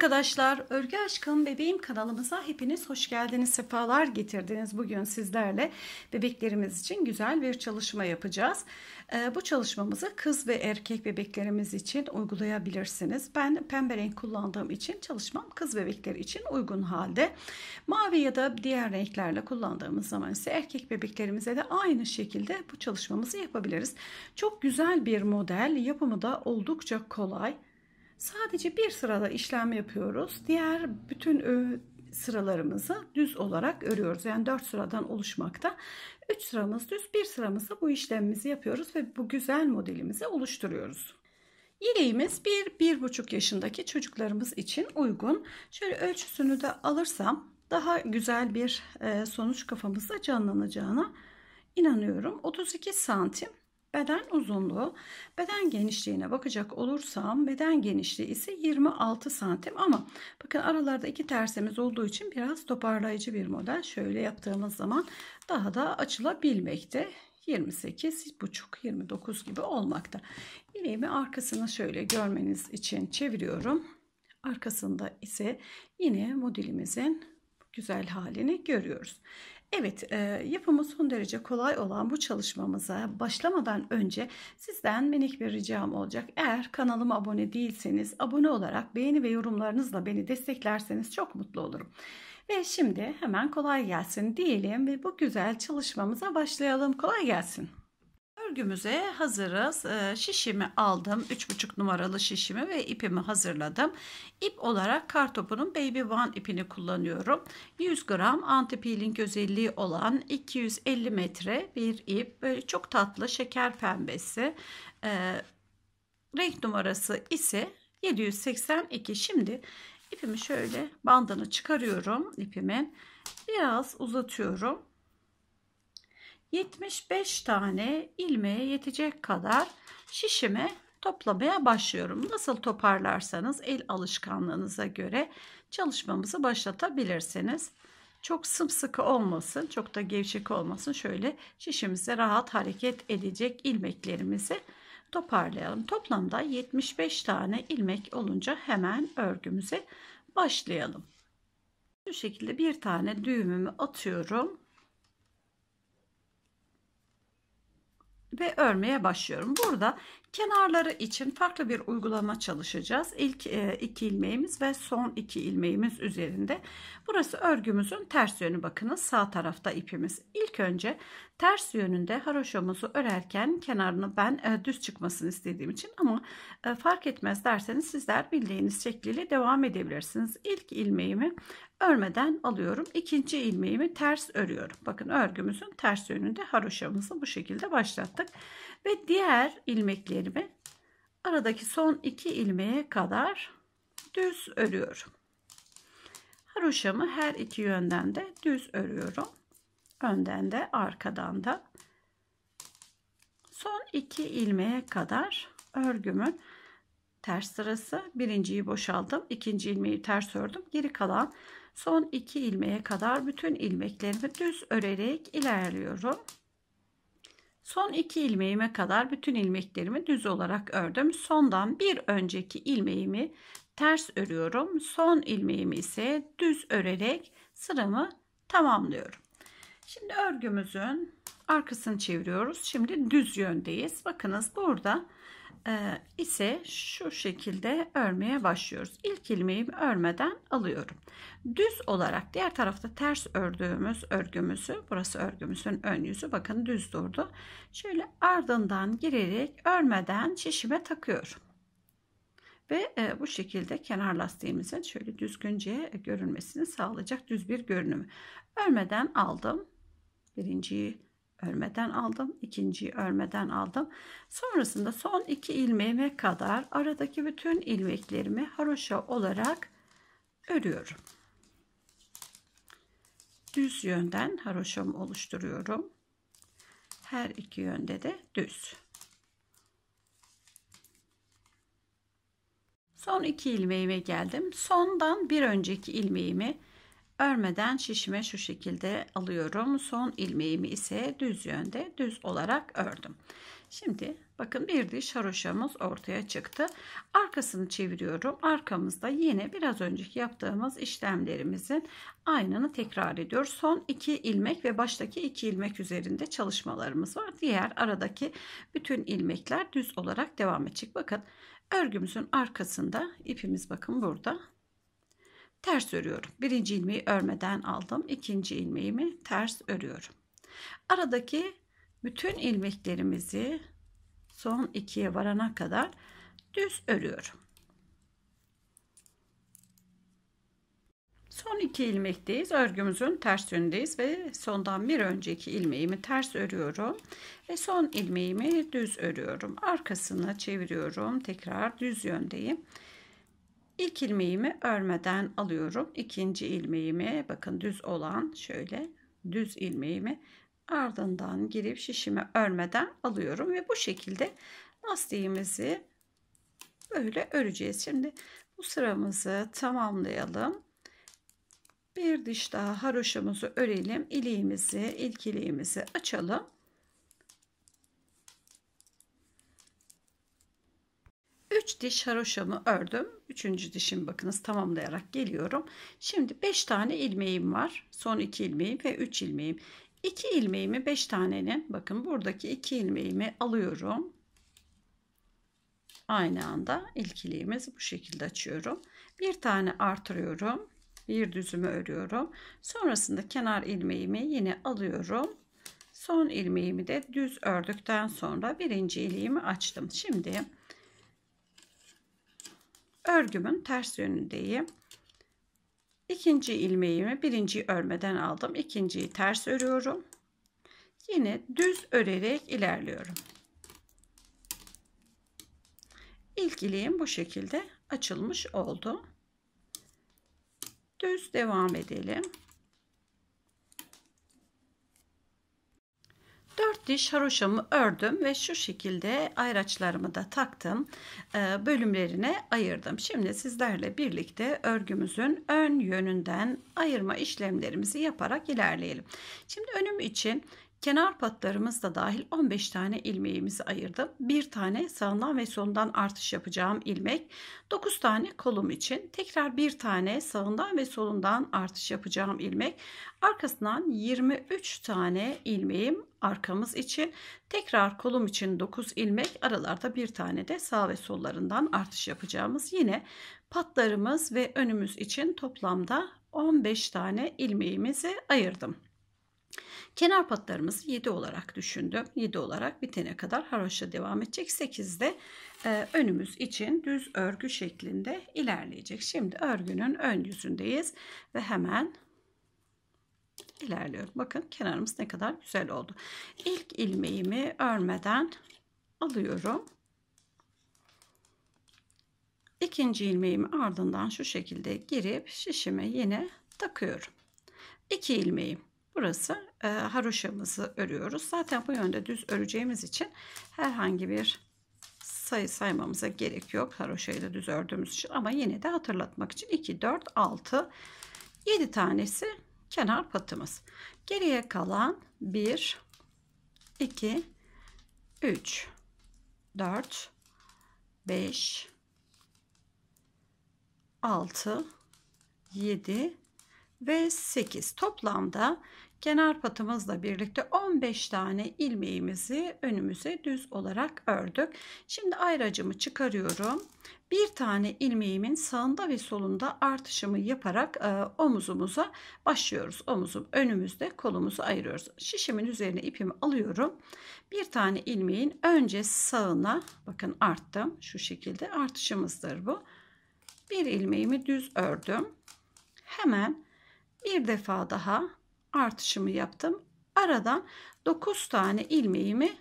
arkadaşlar, Örgü Aşkım Bebeğim kanalımıza hepiniz hoş geldiniz, sefalar getirdiniz. Bugün sizlerle bebeklerimiz için güzel bir çalışma yapacağız. Ee, bu çalışmamızı kız ve erkek bebeklerimiz için uygulayabilirsiniz. Ben pembe renk kullandığım için çalışmam kız bebekleri için uygun halde. Mavi ya da diğer renklerle kullandığımız zaman ise erkek bebeklerimize de aynı şekilde bu çalışmamızı yapabiliriz. Çok güzel bir model, yapımı da oldukça kolay. Sadece bir sırada işlem yapıyoruz. Diğer bütün e, sıralarımızı düz olarak örüyoruz. Yani 4 sıradan oluşmakta. 3 sıramız düz, 1 sıramızda bu işlemimizi yapıyoruz ve bu güzel modelimizi oluşturuyoruz. Yeleğimiz 1-1,5 yaşındaki çocuklarımız için uygun. Şöyle ölçüsünü de alırsam daha güzel bir e, sonuç kafamızda canlanacağına inanıyorum. 32 santim Beden uzunluğu, beden genişliğine bakacak olursam beden genişliği ise 26 santim ama bakın aralarda iki tersemiz olduğu için biraz toparlayıcı bir model. Şöyle yaptığımız zaman daha da açılabilmekte. 28 buçuk 29 gibi olmakta. İleğimi arkasını şöyle görmeniz için çeviriyorum. Arkasında ise yine modelimizin güzel halini görüyoruz. Evet, e, yapımı son derece kolay olan bu çalışmamıza başlamadan önce sizden minik bir ricam olacak. Eğer kanalıma abone değilseniz abone olarak beğeni ve yorumlarınızla beni desteklerseniz çok mutlu olurum. Ve şimdi hemen kolay gelsin diyelim ve bu güzel çalışmamıza başlayalım. Kolay gelsin örgümüze hazırız. Ee, şişimi aldım. 3,5 numaralı şişimi ve ipimi hazırladım. İp olarak kartopunun Baby One ipini kullanıyorum. 100 gram anti peeling özelliği olan 250 metre bir ip. Böyle çok tatlı şeker pembesi. Ee, renk numarası ise 782. Şimdi ipimi şöyle bandını çıkarıyorum ipimin. Biraz uzatıyorum 75 tane ilmeğe yetecek kadar şişimi toplamaya başlıyorum. Nasıl toparlarsanız el alışkanlığınıza göre çalışmamızı başlatabilirsiniz. Çok sımsıkı olmasın, çok da gevşek olmasın. Şöyle şişimize rahat hareket edecek ilmeklerimizi toparlayalım. Toplamda 75 tane ilmek olunca hemen örgümüze başlayalım. Şu şekilde bir tane düğümümü atıyorum ve örmeye başlıyorum. Burada kenarları için farklı bir uygulama çalışacağız. İlk e, iki ilmeğimiz ve son iki ilmeğimiz üzerinde. Burası örgümüzün ters yönü bakınız sağ tarafta ipimiz. İlk önce ters yönünde haroşamızı örerken kenarını ben e, düz çıkmasını istediğim için ama e, fark etmez derseniz sizler bildiğiniz şekliyle devam edebilirsiniz. İlk ilmeğimi örmeden alıyorum. İkinci ilmeğimi ters örüyorum. Bakın örgümüzün ters yönünde haroşamızı bu şekilde başlattık. Ve diğer ilmeklerimi aradaki son iki ilmeğe kadar düz örüyorum. Haroşamı her iki yönden de düz örüyorum. Önden de arkadan da. Son iki ilmeğe kadar örgümün ters sırası. Birinciyi boşaldım. ikinci ilmeği ters ördüm. Geri kalan Son 2 ilmeğe kadar bütün ilmeklerimi düz örerek ilerliyorum. Son 2 ilmeğime kadar bütün ilmeklerimi düz olarak ördüm. Sondan bir önceki ilmeğimi ters örüyorum. Son ilmeğimi ise düz örerek sıramı tamamlıyorum. Şimdi örgümüzün arkasını çeviriyoruz. Şimdi düz yöndeyiz. Bakınız burada e, ise şu şekilde örmeye başlıyoruz. İlk ilmeği örmeden alıyorum. Düz olarak diğer tarafta ters ördüğümüz örgümüzü, burası örgümüzün ön yüzü bakın düz durdu. Şöyle ardından girerek örmeden şişime takıyorum. Ve e, bu şekilde kenar lastiğimizin şöyle düzgünce görünmesini sağlayacak düz bir görünümü. Örmeden aldım. Birinciyi örmeden aldım. ikinciyi örmeden aldım. Sonrasında son iki ilmeğime kadar aradaki bütün ilmeklerimi haroşa olarak örüyorum. Düz yönden haroşamı oluşturuyorum. Her iki yönde de düz. Son iki ilmeğime geldim. Sondan bir önceki ilmeğimi Örmeden şişime şu şekilde alıyorum. Son ilmeğimi ise düz yönde düz olarak ördüm. Şimdi bakın bir diş haroşamız ortaya çıktı. Arkasını çeviriyorum. Arkamızda yine biraz önceki yaptığımız işlemlerimizin aynını tekrar ediyor. Son iki ilmek ve baştaki iki ilmek üzerinde çalışmalarımız var. Diğer aradaki bütün ilmekler düz olarak devam edecek. Bakın örgümüzün arkasında ipimiz bakın burada ters örüyorum. Birinci ilmeği örmeden aldım. İkinci ilmeğimi ters örüyorum. Aradaki bütün ilmeklerimizi son ikiye varana kadar düz örüyorum. Son iki ilmekteyiz. Örgümüzün ters yönündeyiz ve sondan bir önceki ilmeğimi ters örüyorum ve son ilmeğimi düz örüyorum. Arkasını çeviriyorum. Tekrar düz yöndeyim İlk ilmeğimi örmeden alıyorum. İkinci ilmeğimi bakın düz olan şöyle düz ilmeğimi ardından girip şişimi örmeden alıyorum ve bu şekilde lastiğimizi böyle öreceğiz. Şimdi bu sıramızı tamamlayalım. Bir diş daha haroşamızı örelim. İliğimizi, ilk iliğimizi açalım. 3 diş haroşamı ördüm. 3. dişimi bakınız tamamlayarak geliyorum. Şimdi 5 tane ilmeğim var. Son 2 ilmeğim ve 3 ilmeğim. 2 ilmeğimi 5 tanenin bakın buradaki 2 ilmeğimi alıyorum. Aynı anda ilk ilkiliğimizi bu şekilde açıyorum. Bir tane artırıyorum. Bir düzümü örüyorum. Sonrasında kenar ilmeğimi yine alıyorum. Son ilmeğimi de düz ördükten sonra birinci ilmeğimi açtım. Şimdi örgümün ters yönündeyim. İkinci ilmeğimi birinciyi örmeden aldım. İkinciyi ters örüyorum. Yine düz örerek ilerliyorum. İlk ileğim bu şekilde açılmış oldu. Düz devam edelim. 4 diş haroşamı ördüm ve şu şekilde ayraçlarımı da taktım. E, bölümlerine ayırdım. Şimdi sizlerle birlikte örgümüzün ön yönünden ayırma işlemlerimizi yaparak ilerleyelim. Şimdi önüm için Kenar patlarımız da dahil 15 tane ilmeğimizi ayırdım. Bir tane sağından ve solundan artış yapacağım ilmek. 9 tane kolum için tekrar bir tane sağından ve solundan artış yapacağım ilmek. Arkasından 23 tane ilmeğim arkamız için. Tekrar kolum için 9 ilmek aralarda bir tane de sağ ve sollarından artış yapacağımız yine patlarımız ve önümüz için toplamda 15 tane ilmeğimizi ayırdım. Kenar patlarımızı 7 olarak düşündüm. 7 olarak bitene kadar haroşa devam edecek. 8'de e, önümüz için düz örgü şeklinde ilerleyecek. Şimdi örgünün ön yüzündeyiz ve hemen ilerliyorum. Bakın kenarımız ne kadar güzel oldu. İlk ilmeğimi örmeden alıyorum. İkinci ilmeğimi ardından şu şekilde girip şişime yine takıyorum. 2 ilmeğim Burası e, haroşamızı örüyoruz. Zaten bu yönde düz öreceğimiz için herhangi bir sayı saymamıza gerek yok. Haroşayı da düz ördüğümüz için ama yine de hatırlatmak için 2, 4, 6, 7 tanesi kenar patımız. Geriye kalan 1, 2, 3, 4, 5, 6, 7, ve 8. Toplamda kenar patımızla birlikte 15 tane ilmeğimizi önümüze düz olarak ördük. Şimdi ayracımı çıkarıyorum. Bir tane ilmeğimin sağında ve solunda artışımı yaparak e, omuzumuza başlıyoruz. Omuzum önümüzde kolumuzu ayırıyoruz. Şişimin üzerine ipimi alıyorum. Bir tane ilmeğin önce sağına bakın arttım. Şu şekilde artışımızdır bu. Bir ilmeğimi düz ördüm. Hemen bir defa daha artışımı yaptım. Aradan 9 tane ilmeğimi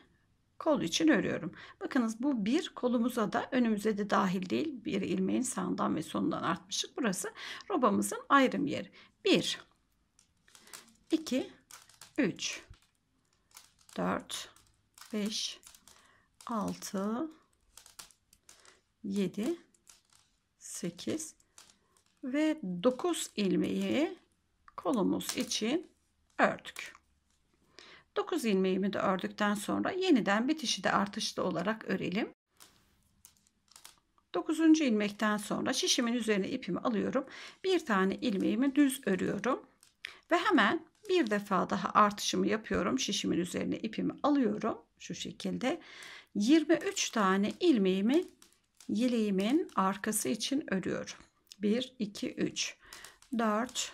kol için örüyorum. Bakınız bu bir kolumuza da önümüze de dahil değil bir ilmeğin sağından ve sonundan artmışlık. Burası robamızın ayrım yeri. 1 2 3 4 5 6 7 8 ve 9 ilmeği kolumuz için ördük. 9 ilmeğimi de ördükten sonra yeniden bitişi de artışlı olarak örelim. 9. ilmekten sonra şişimin üzerine ipimi alıyorum. Bir tane ilmeğimi düz örüyorum. Ve hemen bir defa daha artışımı yapıyorum. Şişimin üzerine ipimi alıyorum. Şu şekilde 23 tane ilmeğimi yeleğimin arkası için örüyorum. 1, 2, 3, 4,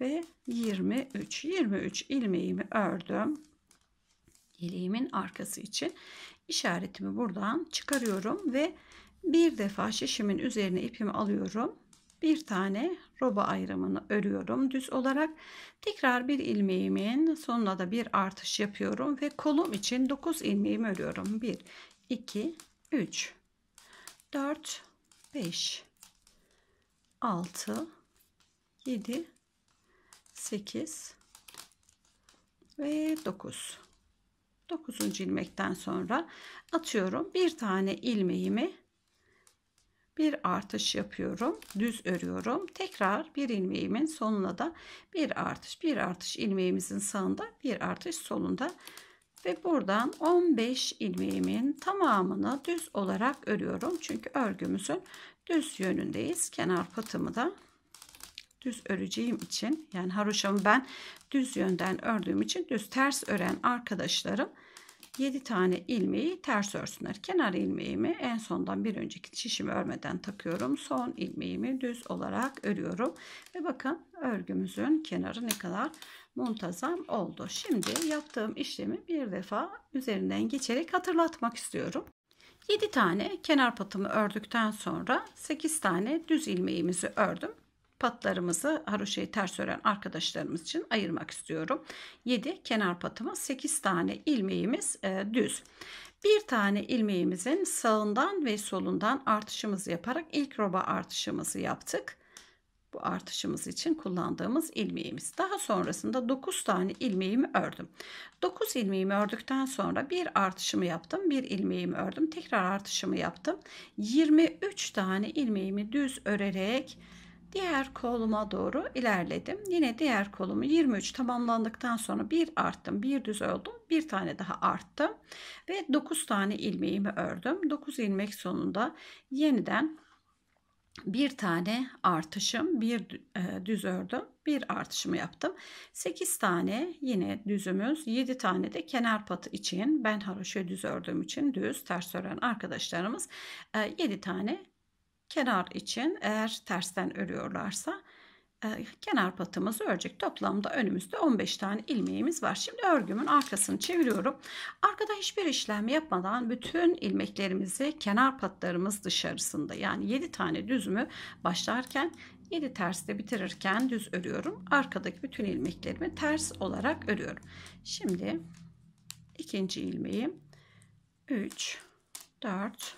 ve 23 23 ilmeğimi ördüm yeleğimin arkası için işaretimi buradan çıkarıyorum ve bir defa şişimin üzerine ipimi alıyorum bir tane roba ayrımını örüyorum düz olarak tekrar bir ilmeğimin sonuna da bir artış yapıyorum ve kolum için 9 ilmeğimi örüyorum 1 2 3 4 5 6 7 8 ve 9 9. ilmekten sonra atıyorum bir tane ilmeğimi bir artış yapıyorum düz örüyorum tekrar bir ilmeğimin sonuna da bir artış bir artış ilmeğimizin sağında bir artış solunda ve buradan 15 ilmeğimin tamamını düz olarak örüyorum çünkü örgümüzün düz yönündeyiz kenar patımı da düz öreceğim için yani haroşamı ben düz yönden ördüğüm için düz ters ören arkadaşlarım 7 tane ilmeği ters örsünler. Kenar ilmeğimi en sondan bir önceki şişimi örmeden takıyorum. Son ilmeğimi düz olarak örüyorum. Ve bakın örgümüzün kenarı ne kadar muntazam oldu. Şimdi yaptığım işlemi bir defa üzerinden geçerek hatırlatmak istiyorum. 7 tane kenar patımı ördükten sonra 8 tane düz ilmeğimizi ördüm patlarımızı haroşayı ters ören arkadaşlarımız için ayırmak istiyorum. 7 kenar patımız 8 tane ilmeğimiz e, düz. Bir tane ilmeğimizin sağından ve solundan artışımızı yaparak ilk roba artışımızı yaptık. Bu artışımız için kullandığımız ilmeğimiz. Daha sonrasında 9 tane ilmeğimi ördüm. 9 ilmeğimi ördükten sonra bir artışımı yaptım. Bir ilmeğimi ördüm. Tekrar artışımı yaptım. 23 tane ilmeğimi düz örerek diğer koluma doğru ilerledim. Yine diğer kolumu 23 tamamlandıktan sonra bir arttım, bir düz oldum, bir tane daha arttım ve 9 tane ilmeğimi ördüm. 9 ilmek sonunda yeniden bir tane artışım, bir e, düz ördüm, bir artışımı yaptım. 8 tane yine düzümüz, 7 tane de kenar patı için ben haroşa düz ördüğüm için düz ters ören arkadaşlarımız 7 e, tane kenar için eğer tersten örüyorlarsa e, kenar patımızı örecek. Toplamda önümüzde 15 tane ilmeğimiz var. Şimdi örgümün arkasını çeviriyorum. Arkada hiçbir işlem yapmadan bütün ilmeklerimizi kenar patlarımız dışarısında yani 7 tane düzümü başlarken 7 terste bitirirken düz örüyorum. Arkadaki bütün ilmeklerimi ters olarak örüyorum. Şimdi ikinci ilmeğim. 3 4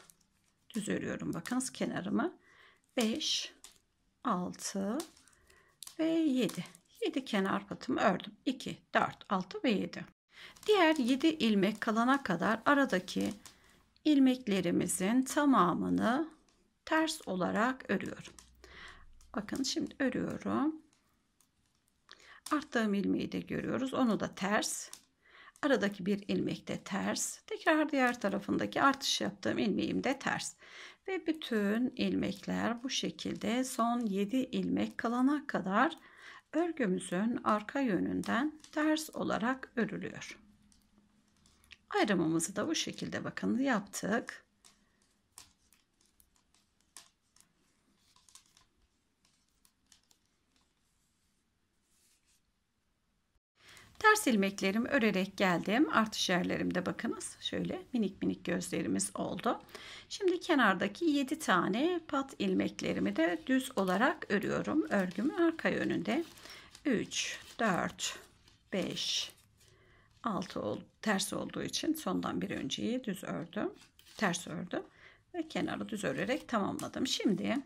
düz örüyorum bakınız kenarımı 5 6 ve 7 7 kenar patımı ördüm 2 4 6 ve 7 diğer 7 ilmek kalana kadar aradaki ilmeklerimizin tamamını ters olarak örüyorum bakın şimdi örüyorum arttığım ilmeği de görüyoruz onu da ters Aradaki bir ilmek de ters. Tekrar diğer tarafındaki artış yaptığım ilmeğim de ters. Ve bütün ilmekler bu şekilde son 7 ilmek kalana kadar örgümüzün arka yönünden ters olarak örülüyor. Ayrımımızı da bu şekilde bakın yaptık. Ters ilmeklerim örerek geldim. Artış yerlerimde bakınız şöyle minik minik gözlerimiz oldu. Şimdi kenardaki 7 tane pat ilmeklerimi de düz olarak örüyorum. Örgümü arka yönünde 3, 4, 5, 6 ters olduğu için sondan bir önceyi düz ördüm. Ters ördüm ve kenarı düz örerek tamamladım. Şimdi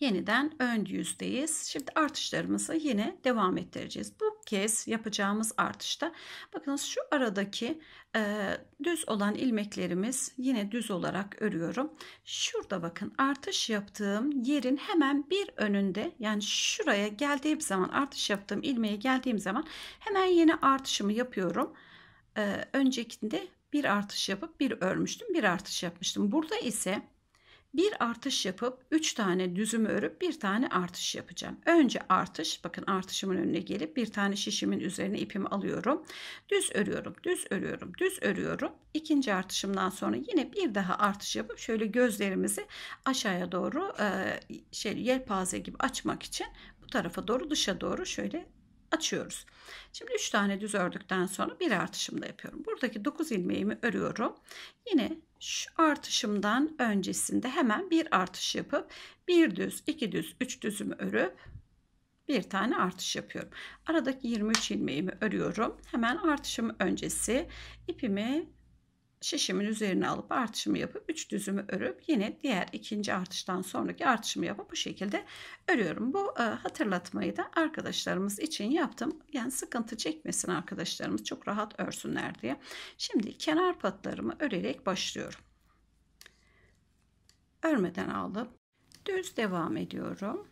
yeniden ön yüzdeyiz. Şimdi artışlarımızı yine devam ettireceğiz. Bu kez yapacağımız artışta bakınız şu aradaki e, düz olan ilmeklerimiz yine düz olarak örüyorum. Şurada bakın artış yaptığım yerin hemen bir önünde yani şuraya geldiğim zaman artış yaptığım ilmeğe geldiğim zaman hemen yeni artışımı yapıyorum. E, öncekinde bir artış yapıp bir örmüştüm bir artış yapmıştım. Burada ise bir artış yapıp 3 tane düzümü örüp bir tane artış yapacağım. Önce artış bakın artışımın önüne gelip bir tane şişimin üzerine ipimi alıyorum. Düz örüyorum, düz örüyorum, düz örüyorum. İkinci artışımdan sonra yine bir daha artış yapıp şöyle gözlerimizi aşağıya doğru e, şey yelpaze gibi açmak için bu tarafa doğru dışa doğru şöyle açıyoruz. Şimdi 3 tane düz ördükten sonra bir artışımda yapıyorum. Buradaki 9 ilmeğimi örüyorum. Yine şu artışımdan öncesinde hemen bir artış yapıp bir düz, iki düz, üç düzümü örüp bir tane artış yapıyorum. Aradaki 23 ilmeğimi örüyorum. Hemen artışım öncesi ipimi şişimin üzerine alıp artışımı yapıp 3 düzümü örüp yine diğer ikinci artıştan sonraki artışımı yapıp bu şekilde örüyorum. Bu e, hatırlatmayı da arkadaşlarımız için yaptım. Yani sıkıntı çekmesin arkadaşlarımız çok rahat örsünler diye. Şimdi kenar patlarımı örerek başlıyorum. Örmeden alıp düz devam ediyorum.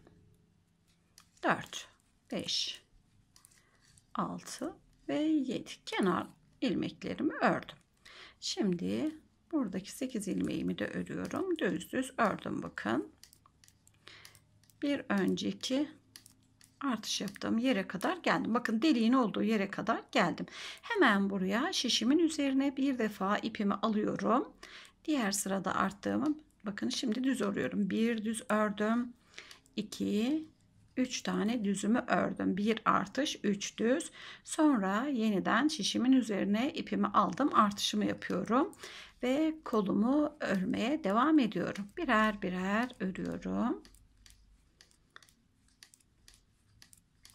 4 5 6 ve 7 kenar ilmeklerimi ördüm. Şimdi buradaki 8 ilmeğimi de örüyorum. Düz düz ördüm bakın. Bir önceki artış yaptığım yere kadar geldim. Bakın deliğin olduğu yere kadar geldim. Hemen buraya şişimin üzerine bir defa ipimi alıyorum. Diğer sırada arttığımı bakın şimdi düz örüyorum. Bir düz ördüm. 2 3 tane düzümü ördüm. 1 artış 3 düz. Sonra yeniden şişimin üzerine ipimi aldım. Artışımı yapıyorum. Ve kolumu örmeye devam ediyorum. Birer birer örüyorum.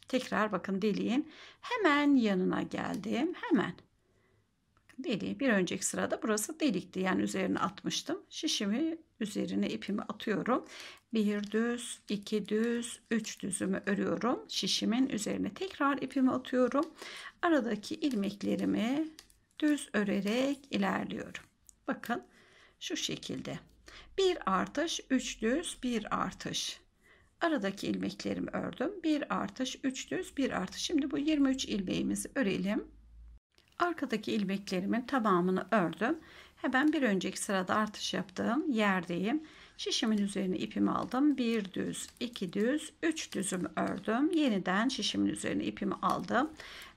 Tekrar bakın deliğin hemen yanına geldim. Hemen deliği bir önceki sırada burası delikti. Yani üzerine atmıştım. Şişimi üzerine ipimi atıyorum. Bir düz, iki düz, üç düzümü örüyorum. Şişimin üzerine tekrar ipimi atıyorum. Aradaki ilmeklerimi düz örerek ilerliyorum. Bakın şu şekilde. Bir artış, üç düz, bir artış. Aradaki ilmeklerimi ördüm. Bir artış, üç düz, bir artış. Şimdi bu 23 ilmeğimizi örelim. Arkadaki ilmeklerimin tamamını ördüm. Hemen bir önceki sırada artış yaptığım yerdeyim. Şişimin üzerine ipimi aldım. Bir düz, iki düz, üç düzüm ördüm. Yeniden şişimin üzerine ipimi aldım.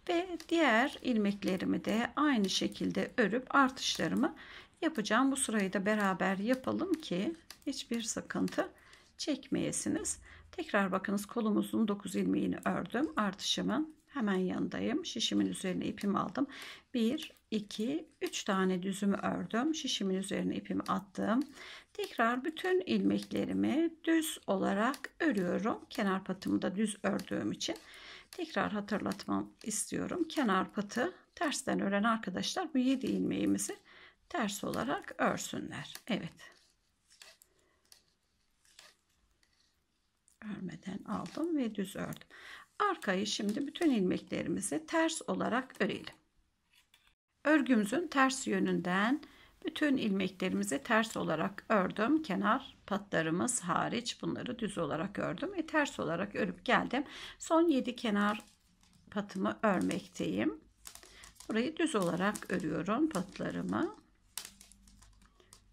Ve diğer ilmeklerimi de aynı şekilde örüp artışlarımı yapacağım. Bu sırayı da beraber yapalım ki hiçbir sıkıntı çekmeyesiniz. Tekrar bakınız kolumuzun 9 ilmeğini ördüm. Artışımın hemen yanındayım. Şişimin üzerine ipimi aldım. 1, 2, 3 tane düzümü ördüm. Şişimin üzerine ipimi attım. Tekrar bütün ilmeklerimi düz olarak örüyorum. Kenar patımı da düz ördüğüm için tekrar hatırlatmam istiyorum. Kenar patı tersten ören arkadaşlar bu 7 ilmeğimizi ters olarak örsünler. Evet. Örmeden aldım ve düz ördüm. Arkayı şimdi bütün ilmeklerimizi ters olarak örelim. Örgümüzün ters yönünden bütün ilmeklerimizi ters olarak ördüm. Kenar patlarımız hariç bunları düz olarak ördüm ve ters olarak örüp geldim. Son 7 kenar patımı örmekteyim. Burayı düz olarak örüyorum patlarımı.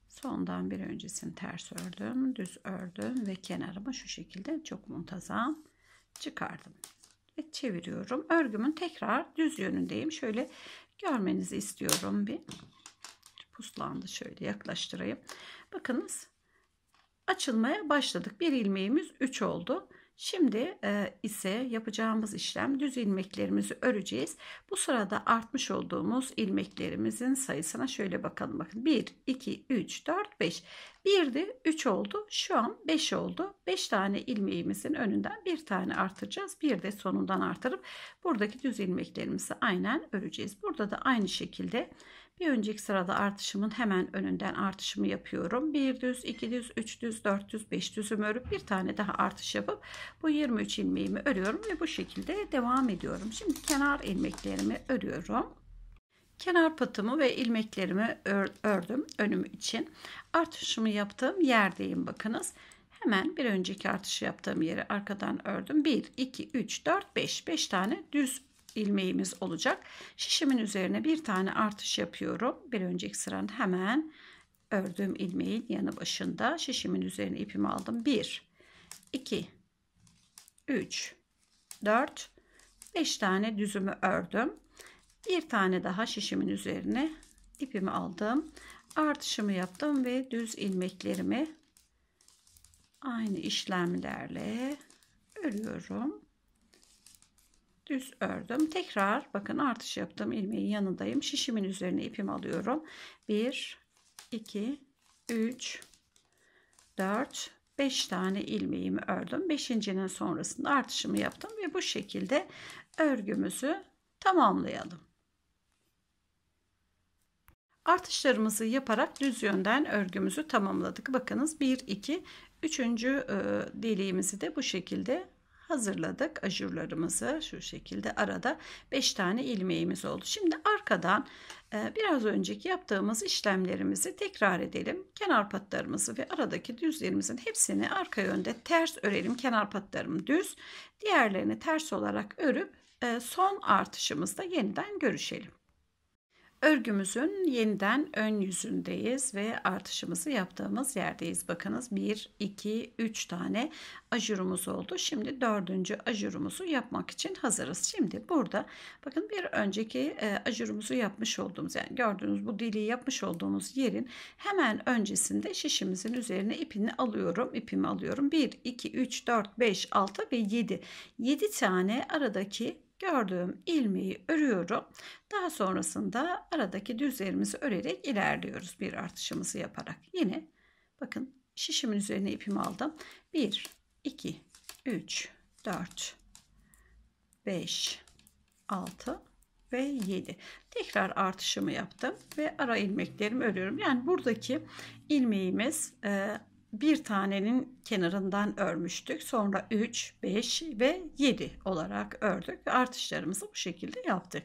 Sondan bir öncesini ters ördüm, düz ördüm ve kenarımı şu şekilde çok muntazam çıkardım ve çeviriyorum. Örgümün tekrar düz yönündeyim. Şöyle görmenizi istiyorum bir. Puslandı şöyle yaklaştırayım. Bakınız açılmaya başladık. Bir ilmeğimiz 3 oldu. Şimdi e, ise yapacağımız işlem düz ilmeklerimizi öreceğiz. Bu sırada artmış olduğumuz ilmeklerimizin sayısına şöyle bakalım. Bakın 1, 2, 3, 4, 5. 1'di 3 oldu. Şu an 5 oldu. 5 tane ilmeğimizin önünden bir tane artıracağız. Bir de sonundan artırıp buradaki düz ilmeklerimizi aynen öreceğiz. Burada da aynı şekilde bir önceki sırada artışımın hemen önünden artışımı yapıyorum. 1 düz, 2 düz, 3 düz, 4 düz, 5 düzümü örüp bir tane daha artış yapıp bu 23 ilmeğimi örüyorum ve bu şekilde devam ediyorum. Şimdi kenar ilmeklerimi örüyorum. Kenar patımı ve ilmeklerimi ördüm önüm için. Artışımı yaptığım yerdeyim bakınız. Hemen bir önceki artışı yaptığım yeri arkadan ördüm. 1, 2, 3, 4, 5. 5 tane düz ilmeğimiz olacak. Şişimin üzerine bir tane artış yapıyorum. Bir önceki sıranın hemen ördüğüm ilmeğin yanı başında şişimin üzerine ipimi aldım. 1, 2, 3, 4, 5 tane düzümü ördüm bir tane daha şişimin üzerine ipimi aldım artışımı yaptım ve düz ilmeklerimi aynı işlemlerle örüyorum düz ördüm tekrar bakın artış yaptım ilmeğin yanındayım şişimin üzerine ipimi alıyorum 1 2 3 4 5 tane ilmeğimi ördüm 5.'nin sonrasında artışımı yaptım ve bu şekilde örgümüzü tamamlayalım Artışlarımızı yaparak düz yönden örgümüzü tamamladık. Bakınız 1, 2, 3. deliğimizi de bu şekilde hazırladık ajurlarımızı şu şekilde arada 5 tane ilmeğimiz oldu. Şimdi arkadan e, biraz önceki yaptığımız işlemlerimizi tekrar edelim. Kenar patlarımızı ve aradaki düzlerimizin hepsini arka yönde ters örelim. Kenar patlarım düz. Diğerlerini ters olarak örüp e, son artışımızda yeniden görüşelim. Örgümüzün yeniden ön yüzündeyiz ve artışımızı yaptığımız yerdeyiz. Bakınız 1, 2, 3 tane ajurumuz oldu. Şimdi dördüncü ajurumuzu yapmak için hazırız. Şimdi burada bakın bir önceki e, ajurumuzu yapmış olduğumuz yani gördüğünüz bu dili yapmış olduğumuz yerin hemen öncesinde şişimizin üzerine ipini alıyorum. İpimi alıyorum. 1, 2, 3, 4, 5, 6 ve 7. 7 tane aradaki gördüğüm ilmeği örüyorum. Daha sonrasında aradaki düzlerimizi örerek ilerliyoruz bir artışımızı yaparak. Yine bakın şişimin üzerine ipimi aldım. 1, 2, 3, 4, 5, 6 ve 7. Tekrar artışımı yaptım ve ara ilmeklerimi örüyorum. Yani buradaki ilmeğimiz e, bir tanenin kenarından örmüştük. Sonra 3, 5 ve 7 olarak ördük artışlarımızı bu şekilde yaptık.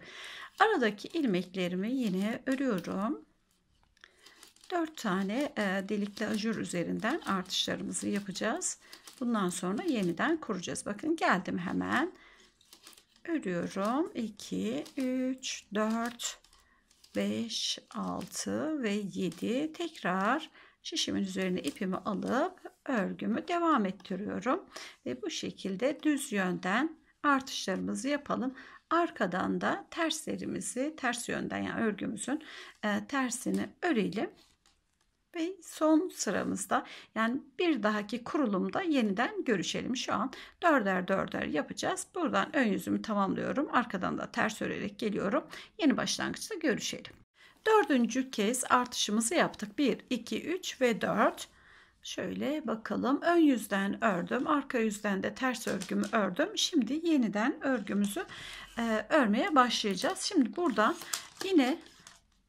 Aradaki ilmeklerimi yine örüyorum. 4 tane e, delikli ajur üzerinden artışlarımızı yapacağız. Bundan sonra yeniden kuracağız. Bakın geldim hemen. Örüyorum. 2, 3, 4, 5, 6 ve 7. Tekrar şişimin üzerine ipimi alıp örgümü devam ettiriyorum ve bu şekilde düz yönden artışlarımızı yapalım arkadan da terslerimizi ters yönden yani örgümüzün e, tersini örelim ve son sıramızda yani bir dahaki kurulumda yeniden görüşelim. Şu an dörder dörder yapacağız. Buradan ön yüzümü tamamlıyorum. Arkadan da ters örerek geliyorum. Yeni başlangıçta görüşelim. Dördüncü kez artışımızı yaptık. 1, 2, 3 ve 4. Şöyle bakalım. Ön yüzden ördüm. Arka yüzden de ters örgümü ördüm. Şimdi yeniden örgümüzü e, örmeye başlayacağız. Şimdi buradan yine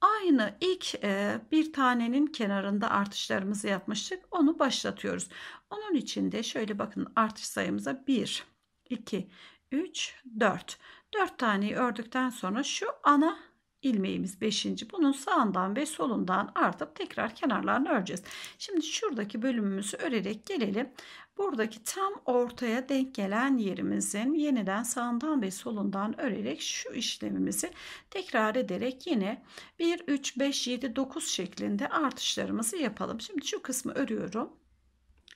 aynı ilk e, bir tanenin kenarında artışlarımızı yapmıştık. Onu başlatıyoruz. Onun için de şöyle bakın artış sayımıza 1, 2, 3, 4. 4 taneyi ördükten sonra şu ana ilmeğimiz 5. Bunun sağından ve solundan artıp tekrar kenarlarını öreceğiz. Şimdi şuradaki bölümümüzü örerek gelelim. Buradaki tam ortaya denk gelen yerimizin yeniden sağından ve solundan örerek şu işlemimizi tekrar ederek yine 1, 3, 5, 7, 9 şeklinde artışlarımızı yapalım. Şimdi şu kısmı örüyorum.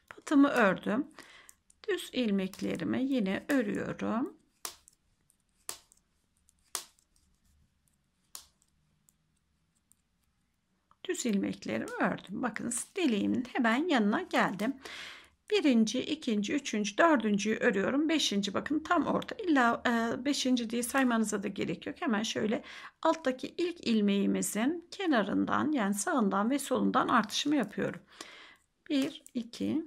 Patımı ördüm. Düz ilmeklerimi yine örüyorum. düz ilmeklerimi ördüm. Bakınız deliğimin hemen yanına geldim. Birinci, ikinci, üçüncü, dördüncüyü örüyorum. Beşinci bakın tam orta. İlla e, beşinci diye saymanıza da gerek yok. Hemen şöyle alttaki ilk ilmeğimizin kenarından yani sağından ve solundan artışımı yapıyorum. Bir, iki,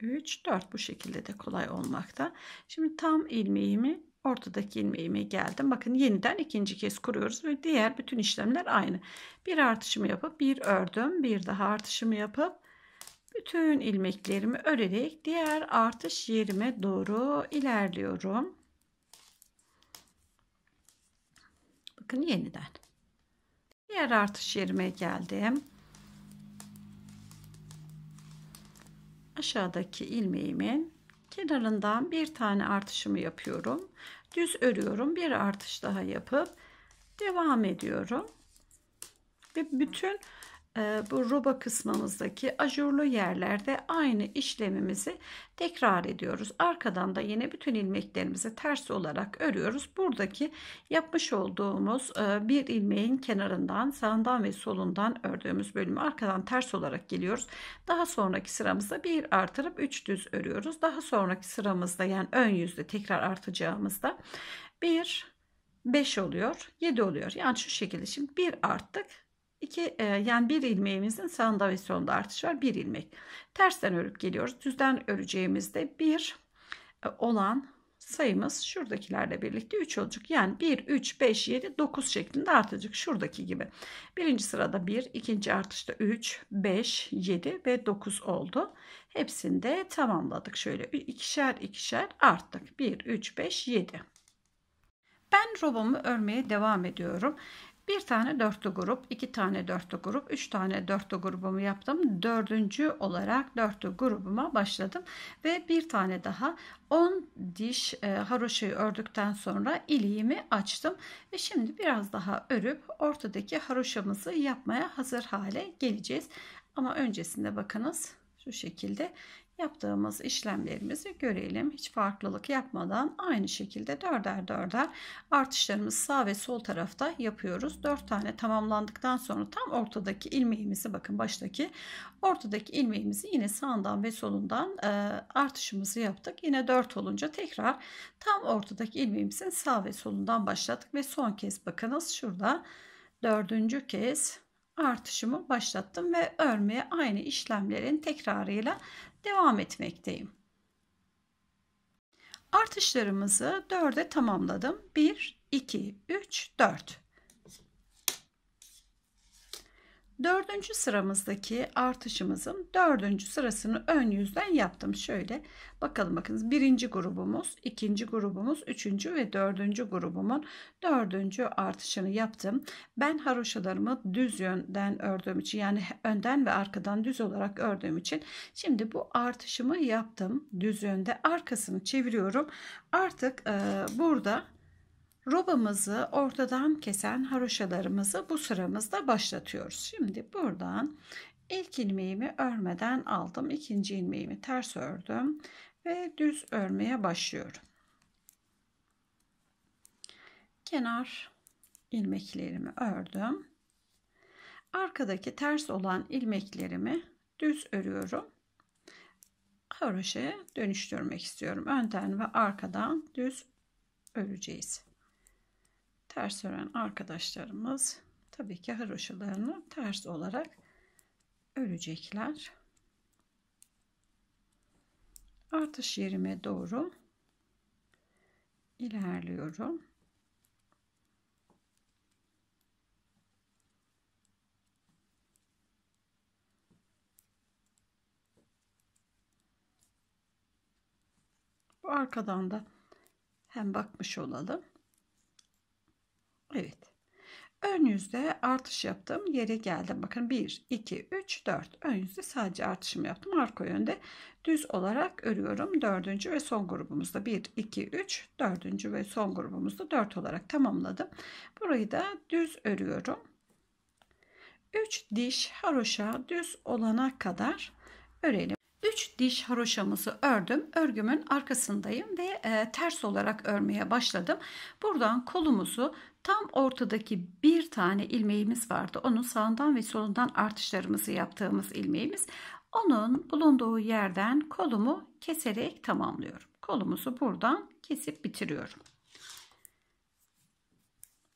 üç, dört bu şekilde de kolay olmakta. Şimdi tam ilmeğimi ortadaki ilmeğime geldim. Bakın yeniden ikinci kez kuruyoruz ve diğer bütün işlemler aynı. Bir artışımı yapıp bir ördüm, bir daha artışımı yapıp bütün ilmeklerimi örerek diğer artış yerime doğru ilerliyorum. Bakın yeniden. Diğer artış yerime geldim. Aşağıdaki ilmeğimin kenarından bir tane artışımı yapıyorum. Düz örüyorum. Bir artış daha yapıp devam ediyorum. Ve bütün ee, bu ruba kısmımızdaki ajurlu yerlerde aynı işlemimizi tekrar ediyoruz. Arkadan da yine bütün ilmeklerimizi ters olarak örüyoruz. Buradaki yapmış olduğumuz e, bir ilmeğin kenarından sağından ve solundan ördüğümüz bölümü arkadan ters olarak geliyoruz. Daha sonraki sıramızda bir artırıp 3 düz örüyoruz. Daha sonraki sıramızda yani ön yüzde tekrar artacağımızda 1 5 oluyor 7 oluyor yani şu şekilde şimdi bir arttık İki, e, yani bir ilmeğimizin sağında ve solunda artış var. Bir ilmek. Tersten örüp geliyoruz. Düzden öreceğimizde bir e, olan sayımız şuradakilerle birlikte 3 olacak. Yani 1, 3, 5, 7, 9 şeklinde artacak. Şuradaki gibi. Birinci sırada 1, ikinci artışta 3, 5, 7 ve 9 oldu. Hepsini de tamamladık. Şöyle ikişer ikişer arttık. 1, 3, 5, 7. Ben robomu örmeye devam ediyorum. Bir tane dörtlü grup, iki tane dörtlü grup, üç tane dörtlü grubumu yaptım. Dördüncü olarak dörtlü grubuma başladım ve bir tane daha 10 diş e, haroşayı ördükten sonra iliğimi açtım ve şimdi biraz daha örüp ortadaki haroşamızı yapmaya hazır hale geleceğiz. Ama öncesinde bakınız şu şekilde yaptığımız işlemlerimizi görelim. Hiç farklılık yapmadan aynı şekilde dörder dörder artışlarımızı sağ ve sol tarafta yapıyoruz. Dört tane tamamlandıktan sonra tam ortadaki ilmeğimizi bakın baştaki ortadaki ilmeğimizi yine sağından ve solundan e, artışımızı yaptık. Yine dört olunca tekrar tam ortadaki ilmeğimizin sağ ve solundan başladık ve son kez bakınız şurada dördüncü kez artışımı başlattım ve örmeye aynı işlemlerin tekrarıyla devam etmekteyim. Artışlarımızı 4'e tamamladım. 1, 2, 3, 4. Dördüncü sıramızdaki artışımızın dördüncü sırasını ön yüzden yaptım. Şöyle bakalım bakınız birinci grubumuz, ikinci grubumuz, üçüncü ve dördüncü grubumun dördüncü artışını yaptım. Ben haroşalarımı düz yönden ördüğüm için yani önden ve arkadan düz olarak ördüğüm için şimdi bu artışımı yaptım düz yönde arkasını çeviriyorum. Artık e, burada robamızı ortadan kesen haroşalarımızı bu sıramızda başlatıyoruz. Şimdi buradan ilk ilmeğimi örmeden aldım. ikinci ilmeğimi ters ördüm ve düz örmeye başlıyorum. Kenar ilmeklerimi ördüm. Arkadaki ters olan ilmeklerimi düz örüyorum. Haroşaya dönüştürmek istiyorum. Önden ve arkadan düz öreceğiz ters ören arkadaşlarımız tabii ki haroşalarını ters olarak örecekler. Artış yerime doğru ilerliyorum. Bu arkadan da hem bakmış olalım Evet. Ön yüzde artış yaptım. Yere geldim. Bakın 1, 2, 3, 4. Ön yüzde sadece artışımı yaptım. Arka yönde düz olarak örüyorum. Dördüncü ve son grubumuzda 1, 2, 3. Dördüncü ve son grubumuzda 4 olarak tamamladım. Burayı da düz örüyorum. 3 diş haroşa düz olana kadar örelim. 3 diş haroşamızı ördüm. Örgümün arkasındayım ve e, ters olarak örmeye başladım. Buradan kolumuzu Tam ortadaki bir tane ilmeğimiz vardı. Onun sağından ve solundan artışlarımızı yaptığımız ilmeğimiz. Onun bulunduğu yerden kolumu keserek tamamlıyorum. Kolumuzu buradan kesip bitiriyorum.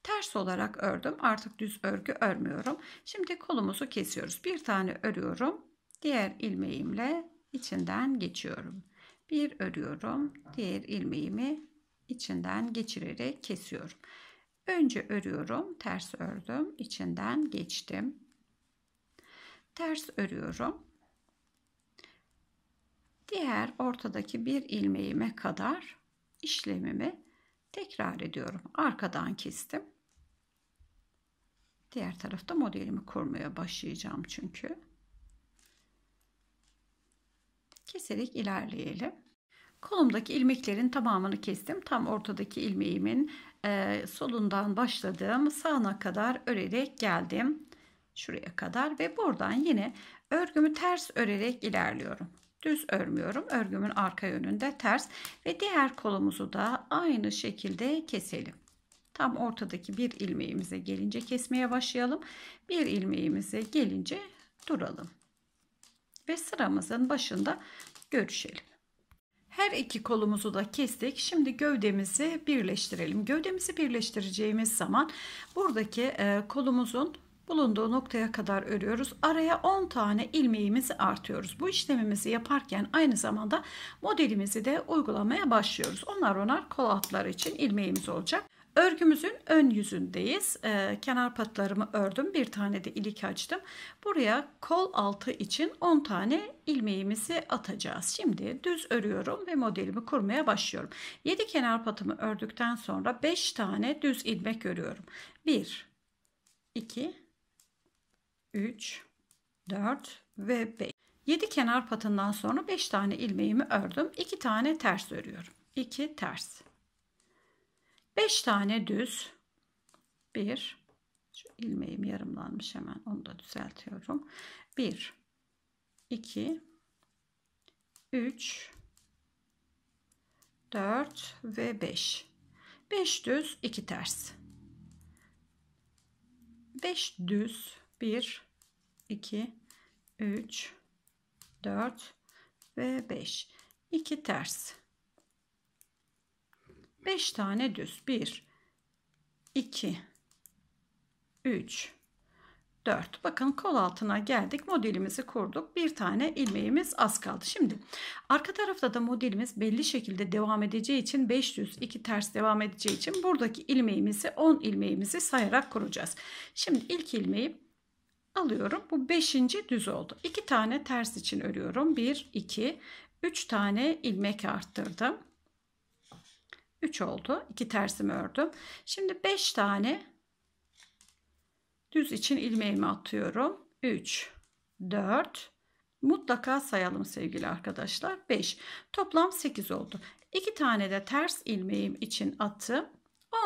Ters olarak ördüm. Artık düz örgü örmüyorum. Şimdi kolumuzu kesiyoruz. Bir tane örüyorum. Diğer ilmeğimle içinden geçiyorum. Bir örüyorum. Diğer ilmeğimi içinden geçirerek kesiyorum. Önce örüyorum. Ters ördüm. içinden geçtim. Ters örüyorum. Diğer ortadaki bir ilmeğime kadar işlemimi tekrar ediyorum. Arkadan kestim. Diğer tarafta modelimi kurmaya başlayacağım çünkü. Keserek ilerleyelim. Kolumdaki ilmeklerin tamamını kestim. Tam ortadaki ilmeğimin ee, solundan başladım sağına kadar örerek geldim şuraya kadar ve buradan yine örgümü ters örerek ilerliyorum düz örmüyorum örgümün arka yönünde ters ve diğer kolumuzu da aynı şekilde keselim tam ortadaki bir ilmeğimize gelince kesmeye başlayalım bir ilmeğimize gelince duralım ve sıramızın başında görüşelim her iki kolumuzu da kestik. Şimdi gövdemizi birleştirelim. Gövdemizi birleştireceğimiz zaman buradaki e, kolumuzun bulunduğu noktaya kadar örüyoruz. Araya 10 tane ilmeğimizi artıyoruz. Bu işlemimizi yaparken aynı zamanda modelimizi de uygulamaya başlıyoruz. Onlar onar kol altları için ilmeğimiz olacak. Örgümüzün ön yüzündeyiz. Ee, kenar patlarımı ördüm. Bir tane de ilik açtım. Buraya kol altı için 10 tane ilmeğimizi atacağız. Şimdi düz örüyorum ve modelimi kurmaya başlıyorum. 7 kenar patımı ördükten sonra 5 tane düz ilmek örüyorum. 1 2 3 4 ve 5. 7 kenar patından sonra 5 tane ilmeğimi ördüm. 2 tane ters örüyorum. 2 ters. 5 tane düz. 1 şu ilmeğim yarımlanmış hemen onu da düzeltiyorum. 1 2 3 4 ve 5. 5 düz, 2 ters. 5 düz, 1 2 3 4 ve 5. 2 ters. 5 tane düz. 1, 2, 3, 4. Bakın kol altına geldik. Modelimizi kurduk. Bir tane ilmeğimiz az kaldı. Şimdi arka tarafta da modelimiz belli şekilde devam edeceği için 500 2 ters devam edeceği için buradaki ilmeğimizi 10 ilmeğimizi sayarak kuracağız. Şimdi ilk ilmeği alıyorum. Bu 5. düz oldu. 2 tane ters için örüyorum. 1 2 3 tane ilmek arttırdım. 3 oldu. 2 tersimi ördüm. Şimdi 5 tane düz için ilmeğimi atıyorum. 3 4 mutlaka sayalım sevgili arkadaşlar. 5. Toplam 8 oldu. 2 tane de ters ilmeğim için attım.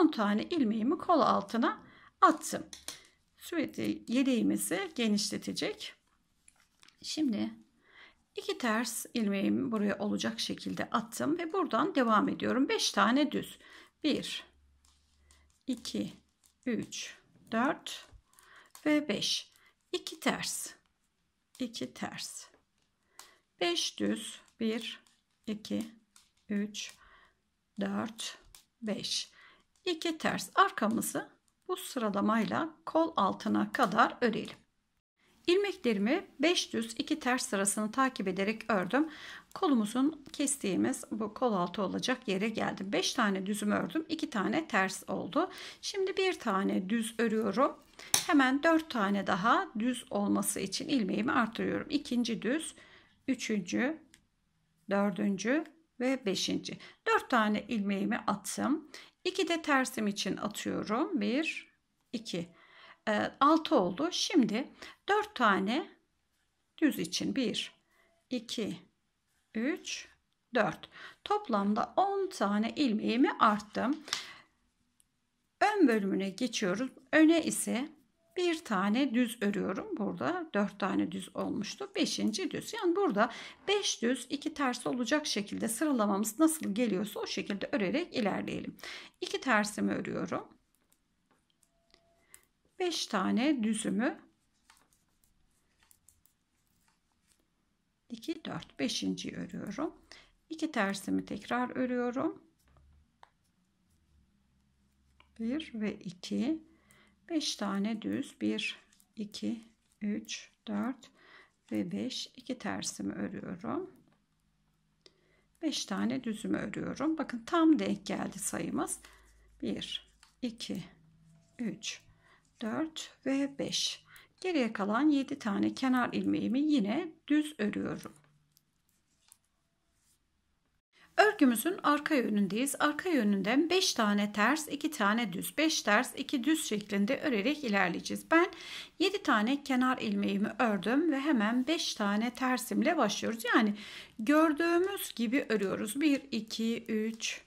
10 tane ilmeğimi kol altına attım. Sürekli yeleğimizi genişletecek. Şimdi İki ters ilmeğimi buraya olacak şekilde attım ve buradan devam ediyorum. 5 tane düz. 1 2 3 4 ve 5. 2 ters. 2 ters. 5 düz. 1 2 3 4 5. 2 ters. Arkamızı bu sıralamayla kol altına kadar örelim. İlmeklerimi 5 düz 2 ters sırasını takip ederek ördüm. Kolumuzun kestiğimiz bu kol altı olacak yere geldim. 5 tane düzüm ördüm. 2 tane ters oldu. Şimdi bir tane düz örüyorum. Hemen 4 tane daha düz olması için ilmeğimi artırıyorum. İkinci düz, üçüncü, dördüncü ve beşinci. 4 tane ilmeğimi attım. 2 de tersim için atıyorum. 1, 2. 6 ee, oldu. Şimdi 4 tane düz için 1, 2, 3, 4. Toplamda 10 tane ilmeğimi arttım. Ön bölümüne geçiyoruz. Öne ise bir tane düz örüyorum. Burada 4 tane düz olmuştu. 5. düz. Yani burada 5 düz 2 ters olacak şekilde sıralamamız nasıl geliyorsa o şekilde örerek ilerleyelim. 2 tersimi örüyorum. 5 tane düzümü iki dört beşinci örüyorum. 2 tersimi tekrar örüyorum. Bir ve iki. Beş tane düz Bir iki üç dört ve beş. 2 tersimi örüyorum. Beş tane düzümü örüyorum. Bakın tam denk geldi sayımız. Bir iki üç. 4 ve 5. Geriye kalan 7 tane kenar ilmeğimi yine düz örüyorum. Örgümüzün arka yönündeyiz. Arka yönünden 5 tane ters, 2 tane düz, 5 ters, 2 düz şeklinde örerek ilerleyeceğiz. Ben 7 tane kenar ilmeğimi ördüm ve hemen 5 tane tersimle başlıyoruz. Yani gördüğümüz gibi örüyoruz. 1 2 3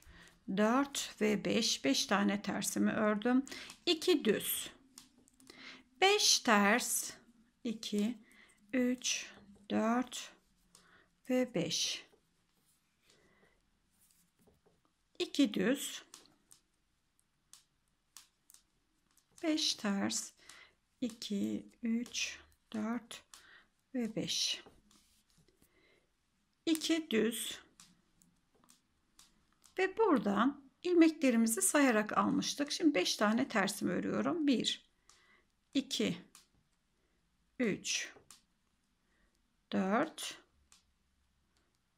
4 ve 5 5 tane tersimi ördüm. 2 düz 5 ters 2 3 4 ve 5 2 düz 5 ters 2 3 4 ve 5 2 düz ve buradan ilmeklerimizi sayarak almıştık. Şimdi 5 tane tersimi örüyorum. 1 2 3 4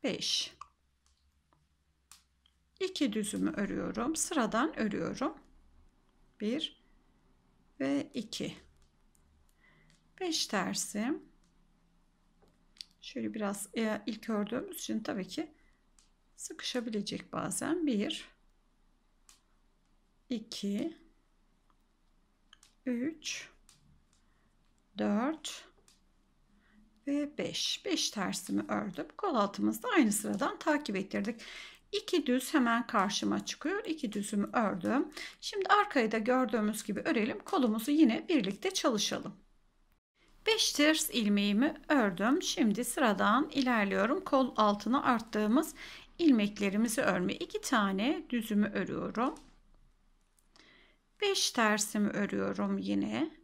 5 2 düzümü örüyorum. Sıradan örüyorum. 1 ve 2 5 tersim. Şöyle biraz e, ilk ördüğümüz için tabii ki sıkışabilecek bazen. 1 2 3 4 ve 5. 5 tersimi ördüm. Kol altımızda aynı sıradan takip ettirdik. 2 düz hemen karşıma çıkıyor. 2 düzümü ördüm. Şimdi arkayı da gördüğümüz gibi örelim. Kolumuzu yine birlikte çalışalım. 5 ters ilmeğimi ördüm. Şimdi sıradan ilerliyorum. Kol altına arttığımız ilmeklerimizi örme. 2 tane düzümü örüyorum. 5 tersimi örüyorum yine.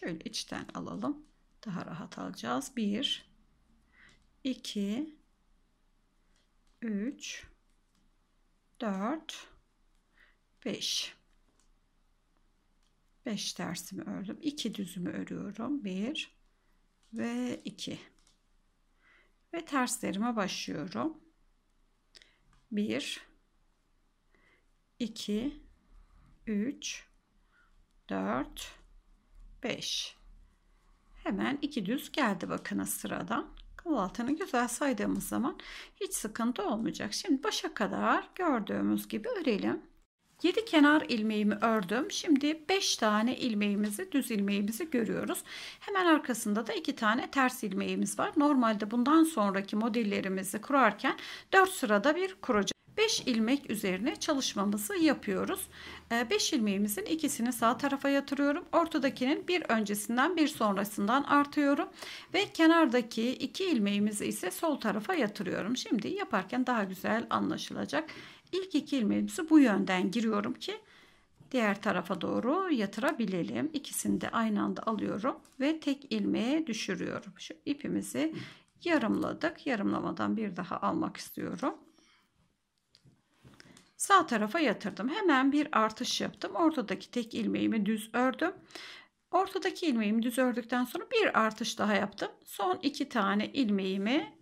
Şöyle içten alalım. Daha rahat alacağız. 1 2 3 4 5 5 tersimi ördüm. 2 düzümü örüyorum. 1 ve 2 ve terslerime başlıyorum. 1 2 3 4 5. Hemen iki düz geldi bakınız sıradan. Kıl altını güzel saydığımız zaman hiç sıkıntı olmayacak. Şimdi başa kadar gördüğümüz gibi örelim. 7 kenar ilmeğimi ördüm. Şimdi 5 tane ilmeğimizi, düz ilmeğimizi görüyoruz. Hemen arkasında da 2 tane ters ilmeğimiz var. Normalde bundan sonraki modellerimizi kurarken 4 sırada bir kuracağız. 5 ilmek üzerine çalışmamızı yapıyoruz. 5 ee, ilmeğimizin ikisini sağ tarafa yatırıyorum. Ortadakinin bir öncesinden bir sonrasından artıyorum. Ve kenardaki 2 ilmeğimizi ise sol tarafa yatırıyorum. Şimdi yaparken daha güzel anlaşılacak. İlk 2 ilmeğimizi bu yönden giriyorum ki diğer tarafa doğru yatırabilelim. İkisini de aynı anda alıyorum ve tek ilmeğe düşürüyorum. Şu ipimizi yarımladık. Yarımlamadan bir daha almak istiyorum sağ tarafa yatırdım. Hemen bir artış yaptım. Ortadaki tek ilmeğimi düz ördüm. Ortadaki ilmeğimi düz ördükten sonra bir artış daha yaptım. Son iki tane ilmeğimi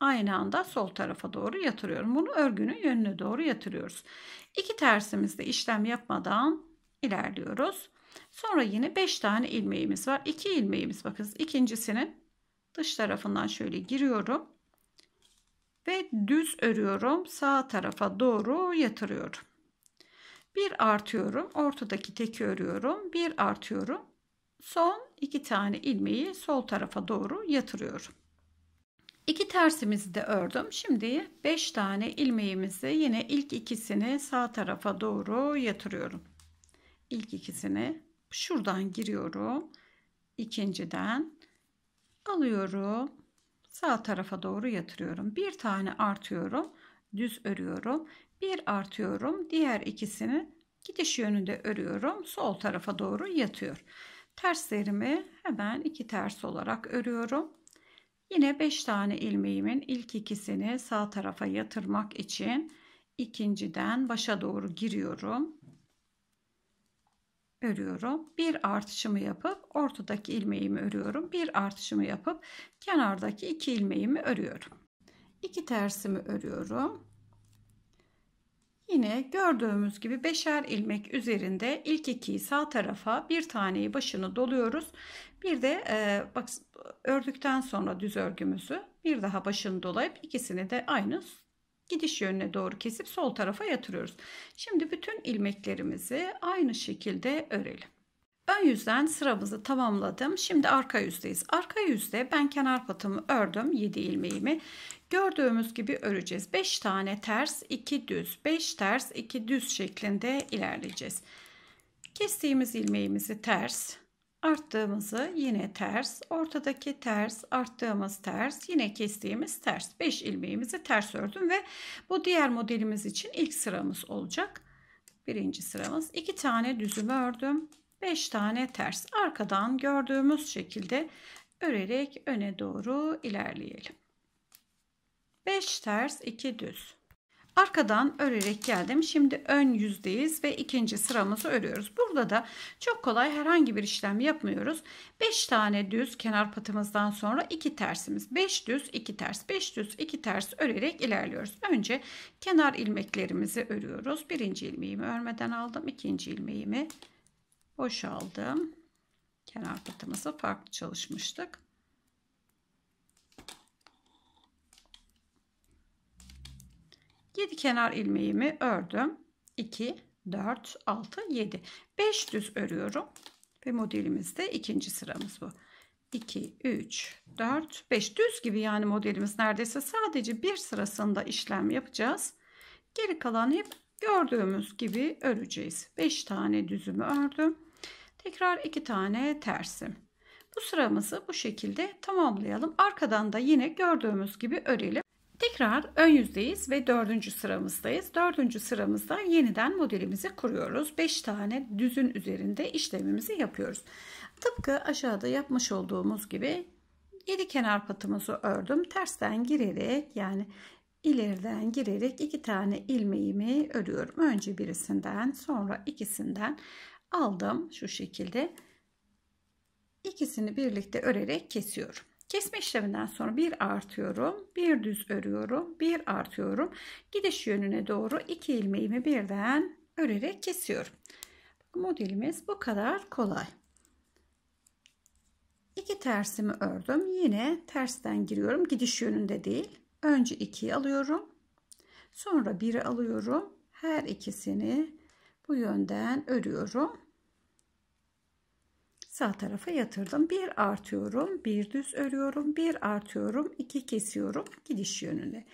aynı anda sol tarafa doğru yatırıyorum. Bunu örgünün yönüne doğru yatırıyoruz. İki tersimizde işlem yapmadan ilerliyoruz. Sonra yine 5 tane ilmeğimiz var. 2 ilmeğimiz bakınız ikincisinin dış tarafından şöyle giriyorum ve düz örüyorum. Sağ tarafa doğru yatırıyorum. Bir artıyorum. Ortadaki teki örüyorum. Bir artıyorum. Son iki tane ilmeği sol tarafa doğru yatırıyorum. İki tersimizi de ördüm. Şimdi 5 tane ilmeğimizi yine ilk ikisini sağ tarafa doğru yatırıyorum. İlk ikisini şuradan giriyorum. ikinciden alıyorum sağ tarafa doğru yatırıyorum. Bir tane artıyorum. Düz örüyorum. Bir artıyorum. Diğer ikisini gidiş yönünde örüyorum. Sol tarafa doğru yatıyor. Terslerimi hemen iki ters olarak örüyorum. Yine 5 tane ilmeğimin ilk ikisini sağ tarafa yatırmak için ikinciden başa doğru giriyorum örüyorum. Bir artışımı yapıp ortadaki ilmeğimi örüyorum. Bir artışımı yapıp kenardaki iki ilmeğimi örüyorum. iki tersimi örüyorum. Yine gördüğümüz gibi beşer ilmek üzerinde ilk ikiyi sağ tarafa bir taneyi başını doluyoruz. Bir de e, bak ördükten sonra düz örgümüzü bir daha başını dolayıp ikisini de aynı gidiş yönüne doğru kesip sol tarafa yatırıyoruz. Şimdi bütün ilmeklerimizi aynı şekilde örelim. Ön yüzden sıramızı tamamladım. Şimdi arka yüzdeyiz. Arka yüzde ben kenar patımı ördüm 7 ilmeğimi. Gördüğümüz gibi öreceğiz. 5 tane ters, 2 düz, 5 ters, 2 düz şeklinde ilerleyeceğiz. Kestiğimiz ilmeğimizi ters, arttığımızı yine ters, ortadaki ters, arttığımız ters, yine kestiğimiz ters. 5 ilmeğimizi ters ördüm ve bu diğer modelimiz için ilk sıramız olacak. Birinci sıramız 2 tane düzümü ördüm. 5 tane ters arkadan gördüğümüz şekilde örerek öne doğru ilerleyelim. 5 ters 2 düz. Arkadan örerek geldim. Şimdi ön yüzdeyiz ve ikinci sıramızı örüyoruz. Burada da çok kolay herhangi bir işlem yapmıyoruz. 5 tane düz kenar patımızdan sonra 2 tersimiz. 5 düz 2 ters 5 düz 2 ters örerek ilerliyoruz. Önce kenar ilmeklerimizi örüyoruz. Birinci ilmeğimi örmeden aldım. ikinci ilmeğimi boşaldım. Kenar patımızı farklı çalışmıştık. 7 kenar ilmeğimi ördüm. 2, 4, 6, 7. 5 düz örüyorum. Ve modelimizde ikinci sıramız bu. 2, 3, 4, 5 düz gibi yani modelimiz neredeyse sadece bir sırasında işlem yapacağız. Geri kalan hep gördüğümüz gibi öreceğiz. 5 tane düzümü ördüm. Tekrar 2 tane tersim. Bu sıramızı bu şekilde tamamlayalım. Arkadan da yine gördüğümüz gibi örelim. Tekrar ön yüzdeyiz ve dördüncü sıramızdayız. Dördüncü sıramızda yeniden modelimizi kuruyoruz. Beş tane düzün üzerinde işlemimizi yapıyoruz. Tıpkı aşağıda yapmış olduğumuz gibi yedi kenar patımızı ördüm. Tersten girerek yani ileriden girerek iki tane ilmeğimi örüyorum. Önce birisinden sonra ikisinden aldım şu şekilde. İkisini birlikte örerek kesiyorum. Kesme işleminden sonra bir artıyorum, bir düz örüyorum, bir artıyorum. Gidiş yönüne doğru iki ilmeğimi birden örerek kesiyorum. Modelimiz bu kadar kolay. İki tersimi ördüm. Yine tersten giriyorum. Gidiş yönünde değil. Önce ikiyi alıyorum. Sonra biri alıyorum. Her ikisini bu yönden örüyorum sağ tarafa yatırdım. Bir artıyorum, bir düz örüyorum, bir artıyorum, iki kesiyorum gidiş yönüne.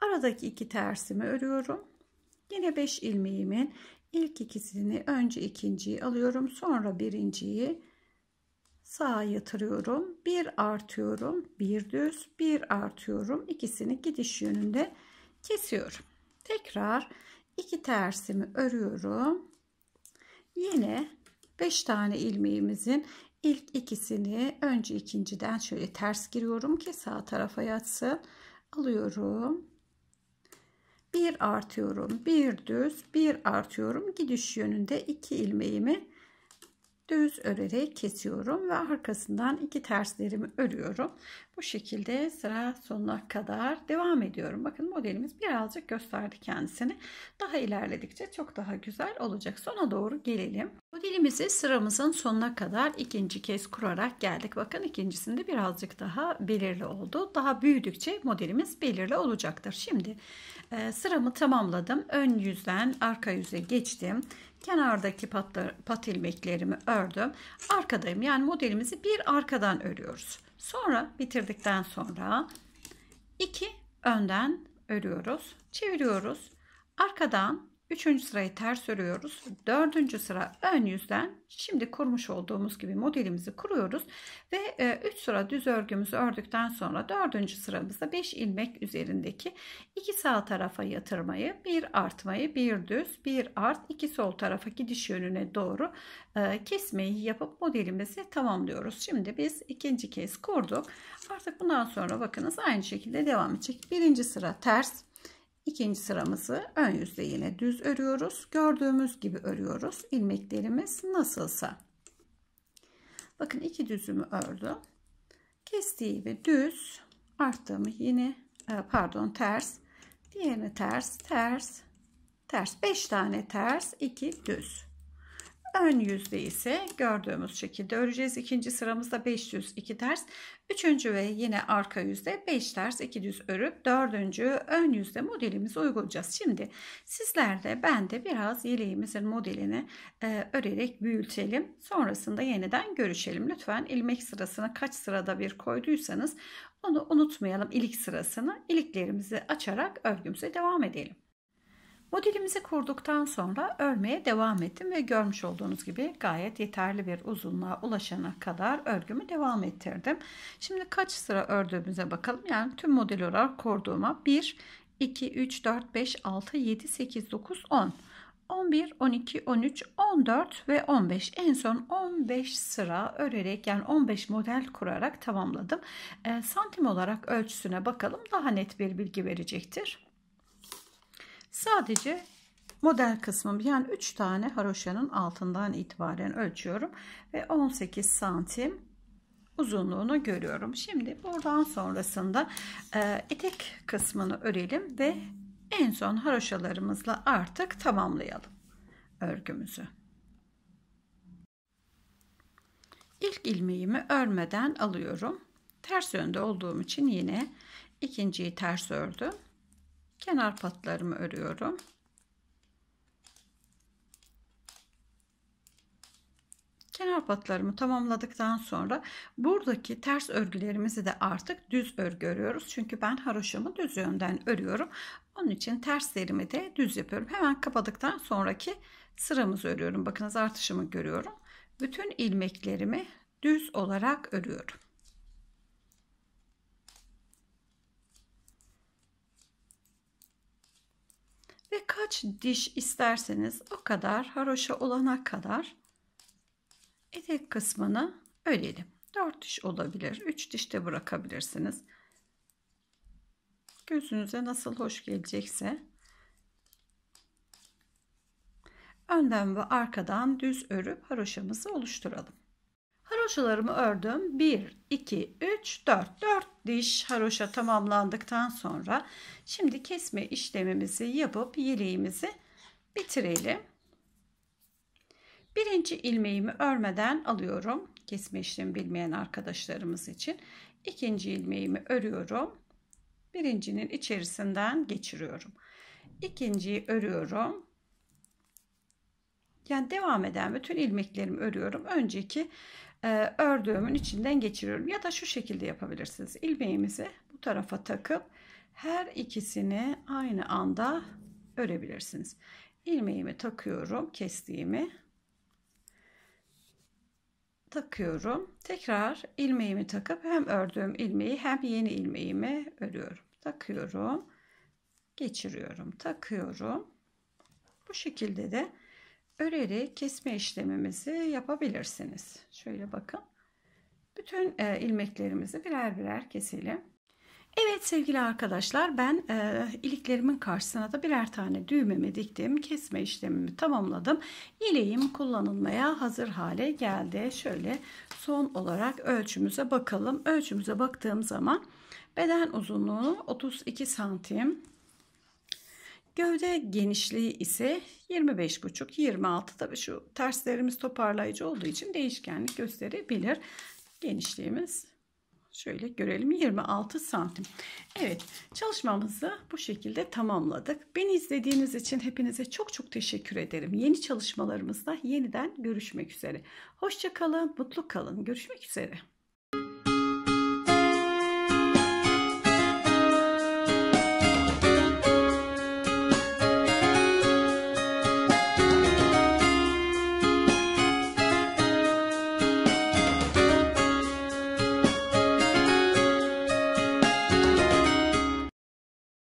Aradaki iki tersimi örüyorum. Yine 5 ilmeğimin ilk ikisini önce ikinciyi alıyorum, sonra birinciyi sağa yatırıyorum. Bir artıyorum, bir düz, bir artıyorum. ikisini gidiş yönünde kesiyorum. Tekrar iki tersimi örüyorum. Yine 5 tane ilmeğimizin ilk ikisini önce ikinciden şöyle ters giriyorum ki sağ tarafa yatsın. Alıyorum. Bir artıyorum. Bir düz, bir artıyorum. Gidiş yönünde iki ilmeğimi düz örerek kesiyorum ve arkasından iki terslerimi örüyorum. Bu şekilde sıra sonuna kadar devam ediyorum. Bakın modelimiz birazcık gösterdi kendisini. Daha ilerledikçe çok daha güzel olacak. Sona doğru gelelim. Modelimizi sıramızın sonuna kadar ikinci kez kurarak geldik. Bakın ikincisinde birazcık daha belirli oldu. Daha büyüdükçe modelimiz belirli olacaktır. Şimdi e, sıramı tamamladım. Ön yüzden arka yüze geçtim kenardaki patla, pat ilmeklerimi ördüm. Arkadayım yani modelimizi bir arkadan örüyoruz. Sonra bitirdikten sonra iki önden örüyoruz. Çeviriyoruz. Arkadan Üçüncü sırayı ters örüyoruz. Dördüncü sıra ön yüzden şimdi kurmuş olduğumuz gibi modelimizi kuruyoruz. Ve e, üç sıra düz örgümüzü ördükten sonra dördüncü sıramızda beş ilmek üzerindeki iki sağ tarafa yatırmayı, bir artmayı, bir düz, bir art, iki sol tarafa gidiş yönüne doğru e, kesmeyi yapıp modelimizi tamamlıyoruz. Şimdi biz ikinci kez kurduk. Artık bundan sonra bakınız aynı şekilde devam edecek. Birinci sıra ters İkinci sıramızı ön yüzde yine düz örüyoruz. Gördüğümüz gibi örüyoruz. İlmeklerimiz nasılsa. Bakın iki düzümü ördüm. Kestiğimi düz, arttığımı yine e, pardon ters, diğerini ters, ters, ters. 5 tane ters, 2 düz. Ön yüzde ise gördüğümüz şekilde öreceğiz. İkinci sıramızda 5 düz 2 ters. Üçüncü ve yine arka yüzde 5 ters 2 düz örüp dördüncü ön yüzde modelimizi uygulayacağız. Şimdi sizler de ben de biraz yeleğimizin modelini e, örerek büyütelim. Sonrasında yeniden görüşelim. Lütfen ilmek sırasını kaç sırada bir koyduysanız onu unutmayalım ilik sırasını. iliklerimizi açarak örgümüze devam edelim. Modelimizi kurduktan sonra örmeye devam ettim ve görmüş olduğunuz gibi gayet yeterli bir uzunluğa ulaşana kadar örgümü devam ettirdim. Şimdi kaç sıra ördüğümüze bakalım. Yani tüm model olarak kurduğuma 1, 2, 3, 4, 5, 6, 7, 8, 9, 10. 11, 12, 13, 14 ve 15 en son 15 sıra örerek yani 15 model kurarak tamamladım. E, santim olarak ölçüsüne bakalım daha net bir bilgi verecektir. Sadece model kısmım yani 3 tane haroşanın altından itibaren ölçüyorum ve 18 santim uzunluğunu görüyorum. Şimdi buradan sonrasında e, etek kısmını örelim ve en son haroşalarımızla artık tamamlayalım örgümüzü. İlk ilmeğimi örmeden alıyorum. Ters yönde olduğum için yine ikinciyi ters ördüm kenar patlarımı örüyorum. Kenar patlarımı tamamladıktan sonra buradaki ters örgülerimizi de artık düz örgü örüyoruz. Çünkü ben haroşamı düz yönden örüyorum. Onun için terslerimi de düz yapıyorum. Hemen kapadıktan sonraki sıramızı örüyorum. Bakınız artışımı görüyorum. Bütün ilmeklerimi düz olarak örüyorum. Ve kaç diş isterseniz o kadar haroşa olana kadar etek kısmını örelim. 4 diş olabilir. 3 diş de bırakabilirsiniz. Gözünüze nasıl hoş gelecekse. Önden ve arkadan düz örüp haroşamızı oluşturalım haroşalarımı ördüm. 1, 2, 3, 4. 4 diş haroşa tamamlandıktan sonra şimdi kesme işlemimizi yapıp yeleğimizi bitirelim. Birinci ilmeğimi örmeden alıyorum. Kesme işlemi bilmeyen arkadaşlarımız için. ikinci ilmeğimi örüyorum. Birincinin içerisinden geçiriyorum. İkinciyi örüyorum. Yani devam eden bütün ilmeklerimi örüyorum. Önceki ee, ördüğümün içinden geçiriyorum. Ya da şu şekilde yapabilirsiniz. İlmeğimizi bu tarafa takıp her ikisini aynı anda örebilirsiniz. İlmeğimi takıyorum, kestiğimi takıyorum. Tekrar ilmeğimi takıp hem ördüğüm ilmeği hem yeni ilmeğimi örüyorum. Takıyorum, geçiriyorum, takıyorum. Bu şekilde de örerek kesme işlemimizi yapabilirsiniz. Şöyle bakın. Bütün e, ilmeklerimizi birer birer keselim. Evet sevgili arkadaşlar ben e, iliklerimin karşısına da birer tane düğmemi diktim. Kesme işlemimi tamamladım. İleğim kullanılmaya hazır hale geldi. Şöyle son olarak ölçümüze bakalım. Ölçümüze baktığım zaman beden uzunluğu 32 santim. Gövde genişliği ise 25,5-26 tabi şu terslerimiz toparlayıcı olduğu için değişkenlik gösterebilir. Genişliğimiz şöyle görelim 26 santim. Evet çalışmamızı bu şekilde tamamladık. Beni izlediğiniz için hepinize çok çok teşekkür ederim. Yeni çalışmalarımızda yeniden görüşmek üzere. Hoşçakalın, mutlu kalın. Görüşmek üzere.